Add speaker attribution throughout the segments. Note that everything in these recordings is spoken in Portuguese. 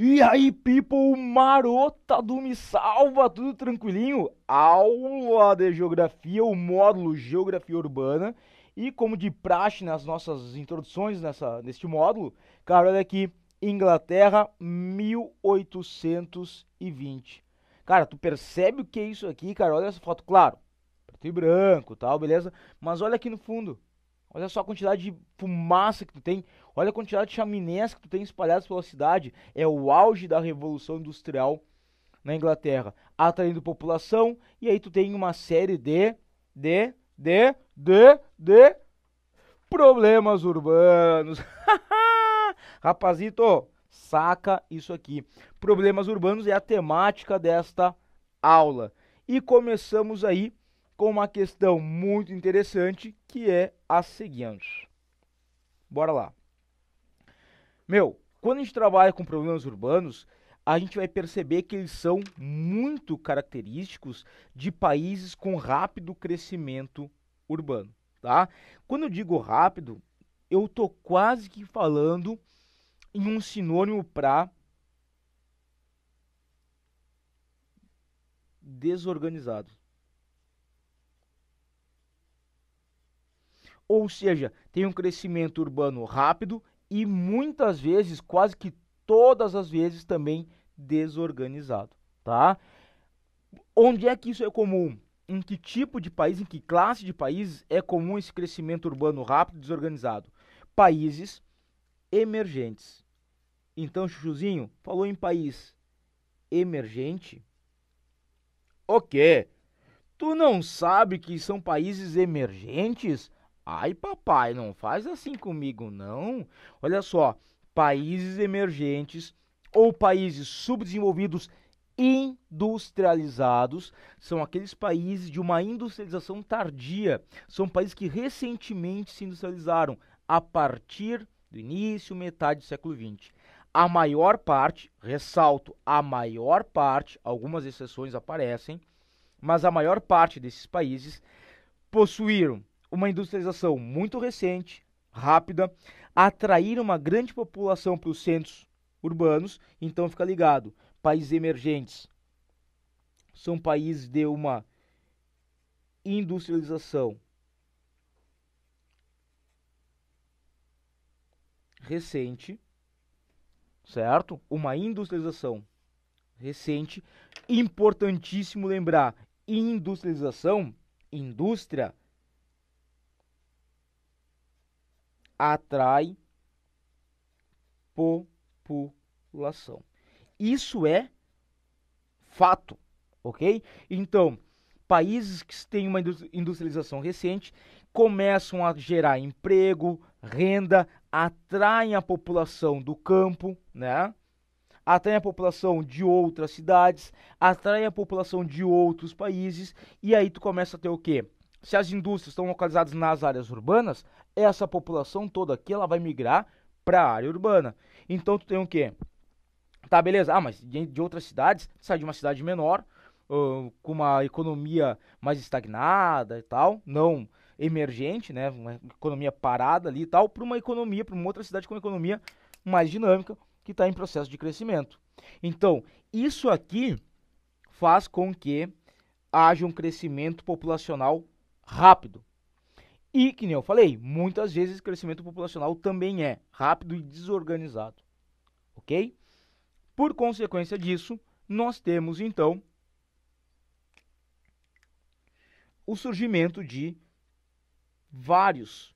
Speaker 1: E aí, people marota do Me Salva, tudo tranquilinho? Aula de Geografia, o módulo Geografia Urbana. E como de praxe nas nossas introduções nessa, neste módulo, cara, olha aqui, Inglaterra, 1820. Cara, tu percebe o que é isso aqui, cara? Olha essa foto, claro, preto e branco tal, beleza? Mas olha aqui no fundo, Olha só a quantidade de fumaça que tu tem. Olha a quantidade de chaminés que tu tem espalhadas pela cidade. É o auge da Revolução Industrial na Inglaterra. Atraindo população. E aí tu tem uma série de. De. De. De. De. Problemas urbanos. Rapazito, saca isso aqui. Problemas urbanos é a temática desta aula. E começamos aí com uma questão muito interessante que é a seguinte. Bora lá. Meu, quando a gente trabalha com problemas urbanos, a gente vai perceber que eles são muito característicos de países com rápido crescimento urbano, tá? Quando eu digo rápido, eu tô quase que falando em um sinônimo para desorganizado. Ou seja, tem um crescimento urbano rápido e muitas vezes, quase que todas as vezes, também desorganizado, tá? Onde é que isso é comum? Em que tipo de país, em que classe de países é comum esse crescimento urbano rápido e desorganizado? Países emergentes. Então, Chuchuzinho, falou em país emergente? O quê? Tu não sabe que são países emergentes? Ai, papai, não faz assim comigo, não. Olha só, países emergentes ou países subdesenvolvidos industrializados são aqueles países de uma industrialização tardia. São países que recentemente se industrializaram a partir do início, metade do século XX. A maior parte, ressalto, a maior parte, algumas exceções aparecem, mas a maior parte desses países possuíram uma industrialização muito recente, rápida, atrair uma grande população para os centros urbanos. Então, fica ligado: países emergentes são países de uma industrialização recente, certo? Uma industrialização recente. Importantíssimo lembrar: industrialização, indústria atrai população. Isso é fato, ok? Então, países que têm uma industrialização recente começam a gerar emprego, renda, atraem a população do campo, né? Atraem a população de outras cidades, atraem a população de outros países, e aí tu começa a ter o quê? se as indústrias estão localizadas nas áreas urbanas, essa população toda aqui ela vai migrar para a área urbana. Então tu tem o quê? Tá, beleza. Ah, mas de, outras cidades, sai de uma cidade menor, uh, com uma economia mais estagnada e tal, não emergente, né? Uma economia parada ali e tal, para uma economia, para uma outra cidade com uma economia mais dinâmica, que está em processo de crescimento. Então, isso aqui faz com que haja um crescimento populacional rápido. E, que nem eu falei, muitas vezes crescimento populacional também é rápido e desorganizado. Ok? Por consequência disso, nós temos então o surgimento de vários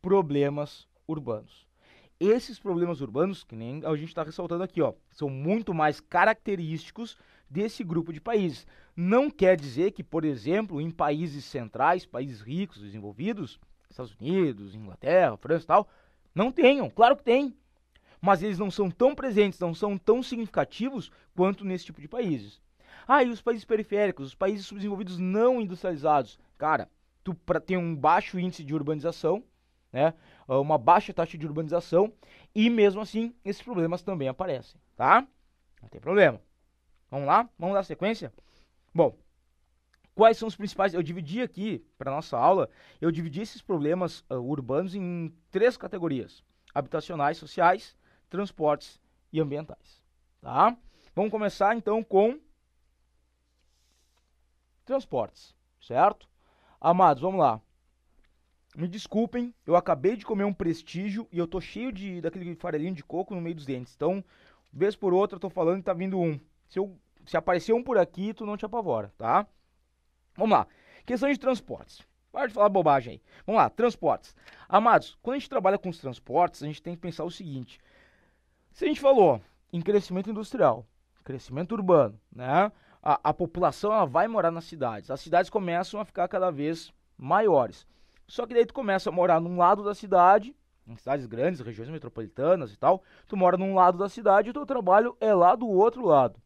Speaker 1: problemas urbanos. Esses problemas urbanos, que nem a gente está ressaltando aqui, ó, são muito mais característicos desse grupo de países. Não quer dizer que, por exemplo, em países centrais, países ricos, desenvolvidos, Estados Unidos, Inglaterra, França e tal, não tenham. Claro que tem. Mas eles não são tão presentes, não são tão significativos quanto nesse tipo de países. Ah, e os países periféricos, os países subdesenvolvidos não industrializados. Cara, tu pra, tem um baixo índice de urbanização, né? Ah, uma baixa taxa de urbanização e mesmo assim esses problemas também aparecem, tá? Não tem problema. Vamos lá? Vamos dar sequência? Bom, quais são os principais? Eu dividi aqui para nossa aula, eu dividi esses problemas uh, urbanos em três categorias: habitacionais, sociais, transportes e ambientais. Tá? Vamos começar então com transportes, certo? Amados, vamos lá. Me desculpem, eu acabei de comer um prestígio e eu tô cheio de daquele farelinho de coco no meio dos dentes. Então, vez por outra eu tô falando que tá vindo um. Se eu se aparecer um por aqui, tu não te apavora, tá? Vamos lá. Questão de transportes. Para de falar bobagem aí. Vamos lá, transportes. Amados, quando a gente trabalha com os transportes, a gente tem que pensar o seguinte. Se a gente falou em crescimento industrial, crescimento urbano, né? A, a população ela vai morar nas cidades. As cidades começam a ficar cada vez maiores. Só que daí tu começa a morar num lado da cidade, em cidades grandes, regiões metropolitanas e tal. Tu mora num lado da cidade e o teu trabalho é lá do outro lado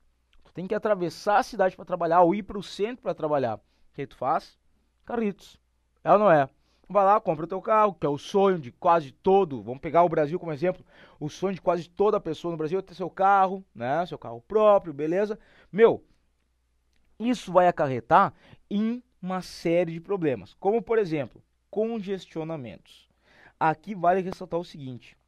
Speaker 1: tem que atravessar a cidade para trabalhar ou ir para o centro para trabalhar. O que tu faz? Carritos. É ou não é? Vai lá, compra o teu carro, que é o sonho de quase todo. Vamos pegar o Brasil como exemplo. O sonho de quase toda pessoa no Brasil é ter seu carro, né? Seu carro próprio, beleza? Meu, isso vai acarretar em uma série de problemas, como por exemplo, congestionamentos. Aqui vale ressaltar o seguinte: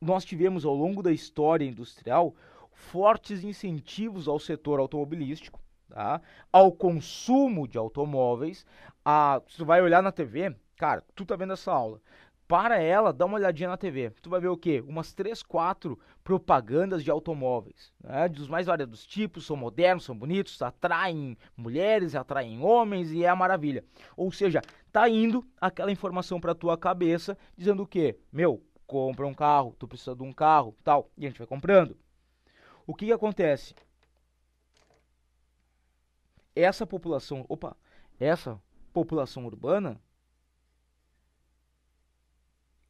Speaker 1: nós tivemos ao longo da história industrial fortes incentivos ao setor automobilístico, tá? ao consumo de automóveis. A, tu vai olhar na TV, cara, tu tá vendo essa aula. Para ela, dá uma olhadinha na TV. Tu vai ver o quê? Umas três, quatro propagandas de automóveis. Né? Dos mais variados tipos, são modernos, são bonitos, atraem mulheres, atraem homens e é a maravilha. Ou seja, tá indo aquela informação para tua cabeça, dizendo o quê? Meu, compra um carro, tu precisa de um carro, tal. E a gente vai comprando. O que, que acontece? Essa população, opa, essa população urbana,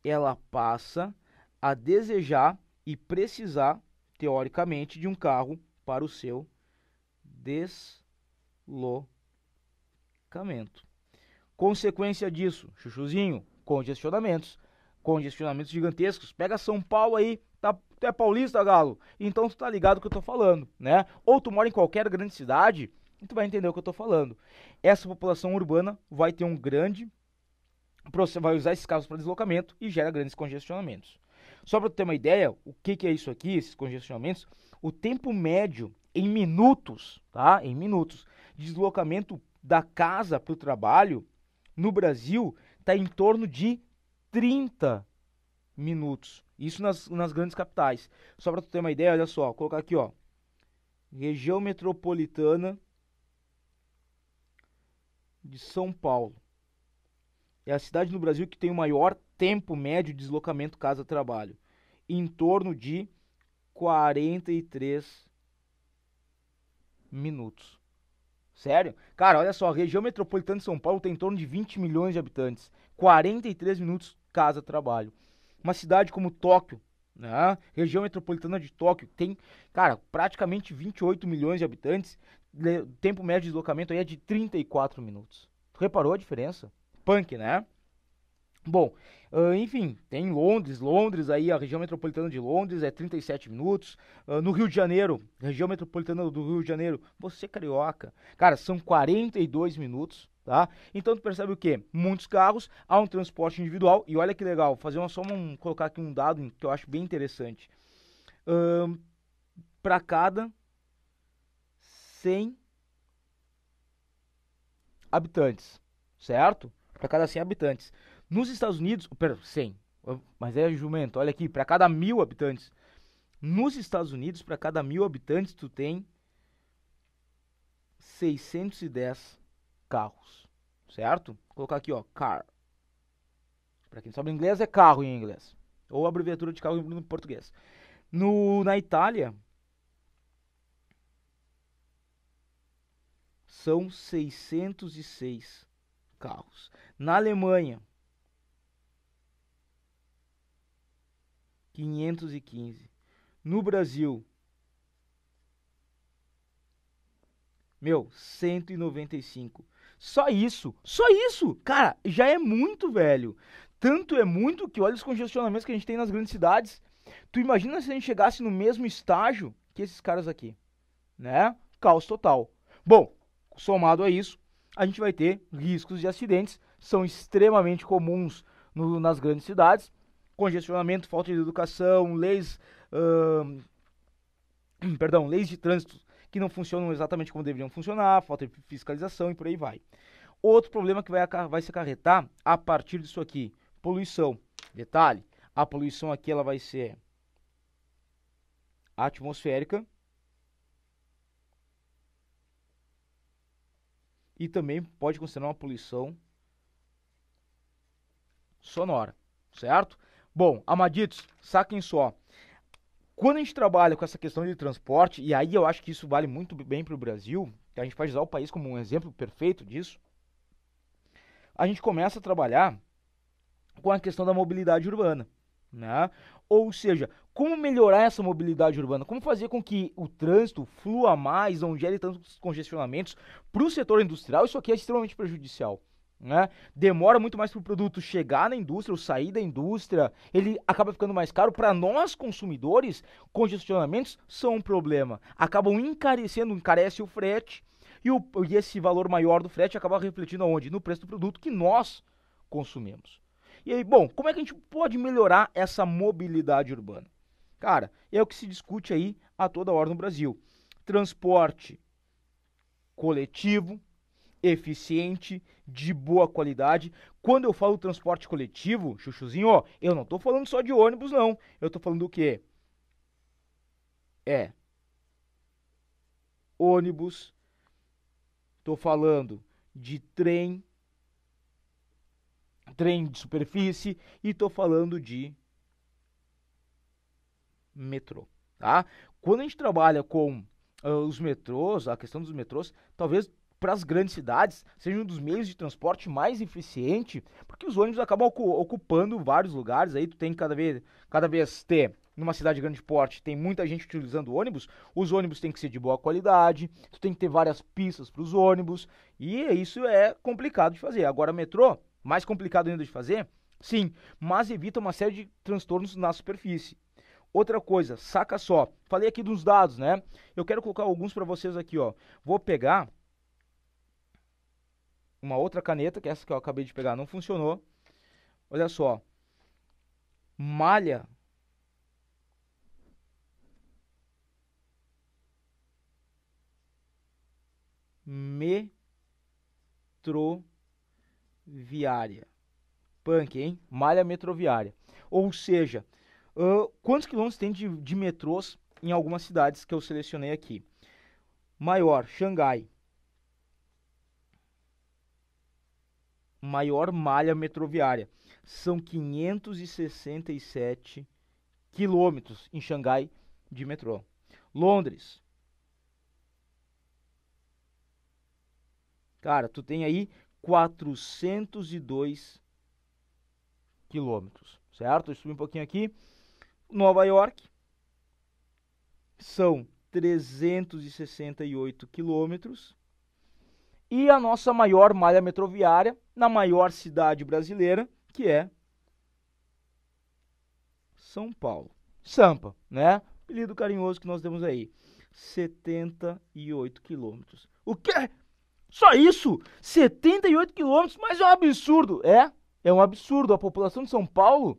Speaker 1: ela passa a desejar e precisar, teoricamente, de um carro para o seu deslocamento. Consequência disso, chuchuzinho, congestionamentos. Congestionamentos gigantescos. Pega São Paulo aí, tu é paulista, Galo, então tu tá ligado o que eu tô falando, né? Ou tu mora em qualquer grande cidade, e tu vai entender o que eu tô falando. Essa população urbana vai ter um grande. vai usar esses carros para deslocamento e gera grandes congestionamentos. Só para ter uma ideia, o que, que é isso aqui, esses congestionamentos? O tempo médio em minutos, tá? Em minutos, deslocamento da casa para o trabalho no Brasil está em torno de 30 minutos. Isso nas, nas grandes capitais. Só para tu ter uma ideia, olha só, colocar aqui, ó. Região metropolitana de São Paulo. É a cidade no Brasil que tem o maior tempo médio de deslocamento casa-trabalho, em torno de 43 minutos. Sério? Cara, olha só, a região metropolitana de São Paulo tem em torno de 20 milhões de habitantes. 43 minutos casa-trabalho uma cidade como Tóquio, né? Região metropolitana de Tóquio tem, cara, praticamente 28 milhões de habitantes. Né? O tempo médio de deslocamento aí é de 34 minutos. Tu reparou a diferença? Punk, né? Bom, uh, enfim, tem Londres, Londres aí, a região metropolitana de Londres é 37 minutos. Uh, no Rio de Janeiro, região metropolitana do Rio de Janeiro, você carioca, cara, são 42 minutos. Tá? Então tu percebe o que? Muitos carros, há um transporte individual, e olha que legal, fazer uma só um, colocar aqui um dado que eu acho bem interessante. Um, para cada 100 habitantes, certo? Para cada 100 habitantes. Nos Estados Unidos, pera, 100, mas é jumento, olha aqui, para cada mil habitantes. Nos Estados Unidos, para cada mil habitantes, tu tem 610 carros, certo? Vou colocar aqui, ó, car. Para quem sabe inglês é carro em inglês, ou abreviatura de carro em português. No na Itália são 606 carros. Na Alemanha 515. No Brasil Meu, 195. Só isso. Só isso. Cara, já é muito, velho. Tanto é muito que olha os congestionamentos que a gente tem nas grandes cidades. Tu imagina se a gente chegasse no mesmo estágio que esses caras aqui, né? Caos total. Bom, somado a isso, a gente vai ter riscos de acidentes, são extremamente comuns no, nas grandes cidades. Congestionamento, falta de educação, leis. Hum, perdão, leis de trânsito que não funcionam exatamente como deveriam funcionar, falta de fiscalização e por aí vai. Outro problema que vai, vai se acarretar a partir disso aqui, poluição. Detalhe, a poluição aqui ela vai ser atmosférica e também pode considerar uma poluição sonora, certo? Bom, amaditos, saquem só. Quando a gente trabalha com essa questão de transporte, e aí eu acho que isso vale muito bem para o Brasil, a gente pode usar o país como um exemplo perfeito disso, a gente começa a trabalhar com a questão da mobilidade urbana. Né? Ou seja, como melhorar essa mobilidade urbana? Como fazer com que o trânsito flua mais, não gere tantos congestionamentos? Para o setor industrial, isso aqui é extremamente prejudicial. Né? Demora muito mais para o produto chegar na indústria ou sair da indústria, ele acaba ficando mais caro. Para nós consumidores, congestionamentos são um problema. Acabam encarecendo, encarece o frete e, o, e esse valor maior do frete acaba refletindo aonde? No preço do produto que nós consumimos. E aí, bom, como é que a gente pode melhorar essa mobilidade urbana? Cara, é o que se discute aí a toda hora no Brasil. Transporte coletivo, eficiente, de boa qualidade. Quando eu falo transporte coletivo, chuchuzinho, ó, eu não estou falando só de ônibus, não. Eu estou falando do quê? É. Ônibus. Estou falando de trem. Trem de superfície. E estou falando de metrô, tá? Quando a gente trabalha com uh, os metrôs, a questão dos metrôs, talvez para as grandes cidades seja um dos meios de transporte mais eficiente, porque os ônibus acabam ocupando vários lugares, aí tu tem que cada vez, cada vez ter numa cidade de grande porte tem muita gente utilizando ônibus, os ônibus têm que ser de boa qualidade, tu tem que ter várias pistas para os ônibus, e isso é complicado de fazer. Agora, metrô, mais complicado ainda de fazer, sim, mas evita uma série de transtornos na superfície. Outra coisa, saca só, falei aqui dos dados, né? Eu quero colocar alguns para vocês aqui, ó. Vou pegar uma outra caneta, que essa que eu acabei de pegar não funcionou. Olha só. Malha. Metroviária. Punk, hein? Malha metroviária. Ou seja, uh, quantos quilômetros tem de, de metrôs em algumas cidades que eu selecionei aqui? Maior, Xangai, maior malha metroviária. São 567 quilômetros em Xangai de metrô. Londres. Cara, tu tem aí 402 quilômetros, certo? Eu subi um pouquinho aqui. Nova York são 368 quilômetros e a nossa maior malha metroviária na maior cidade brasileira, que é São Paulo. Sampa, né? Apelido carinhoso que nós temos aí. 78 quilômetros. O quê? Só isso? 78 quilômetros? Mas é um absurdo. É, é um absurdo. A população de São Paulo,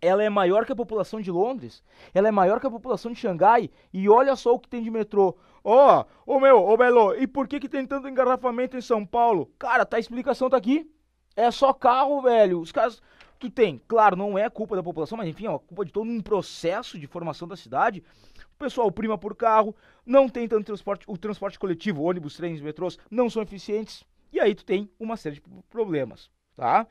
Speaker 1: ela é maior que a população de Londres. Ela é maior que a população de Xangai. E olha só o que tem de metrô. Ó, oh, ô oh meu, ô oh Belo, e por que que tem tanto engarrafamento em São Paulo? Cara, tá a explicação tá aqui. É só carro, velho. Os caras tu tem, claro, não é culpa da população, mas enfim, é culpa de todo um processo de formação da cidade. O pessoal prima por carro, não tem tanto transporte, o transporte coletivo, ônibus, trens, metrôs não são eficientes. E aí tu tem uma série de problemas, tá?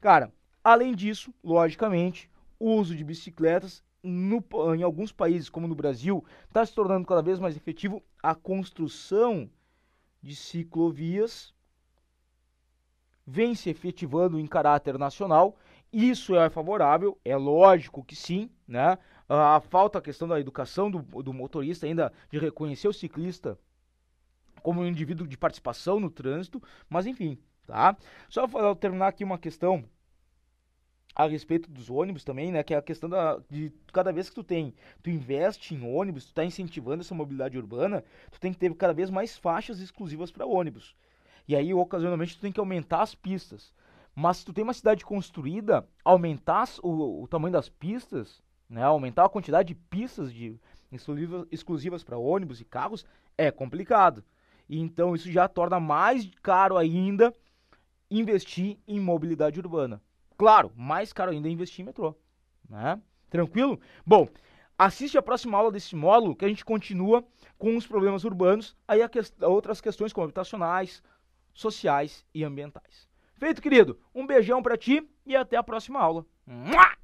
Speaker 1: Cara, além disso, logicamente, o uso de bicicletas no, em alguns países, como no Brasil, está se tornando cada vez mais efetivo a construção de ciclovias, vem se efetivando em caráter nacional. Isso é favorável, é lógico que sim, né? A falta a questão da educação do, do motorista, ainda de reconhecer o ciclista como um indivíduo de participação no trânsito, mas enfim, tá? Só terminar aqui uma questão a respeito dos ônibus também, né? Que é a questão da, de cada vez que tu tem, tu investe em ônibus, tu tá incentivando essa mobilidade urbana, tu tem que ter cada vez mais faixas exclusivas para ônibus. E aí, ocasionalmente, tu tem que aumentar as pistas. Mas se tu tem uma cidade construída, aumentar o, o tamanho das pistas, né? Aumentar a quantidade de pistas de exclusivas, exclusivas para ônibus e carros é complicado. E então isso já torna mais caro ainda investir em mobilidade urbana. Claro, mais caro ainda é investir em metrô. Né? Tranquilo? Bom, assiste a próxima aula desse módulo que a gente continua com os problemas urbanos, aí que outras questões como habitacionais, sociais e ambientais. Feito, querido? Um beijão para ti e até a próxima aula. Mua!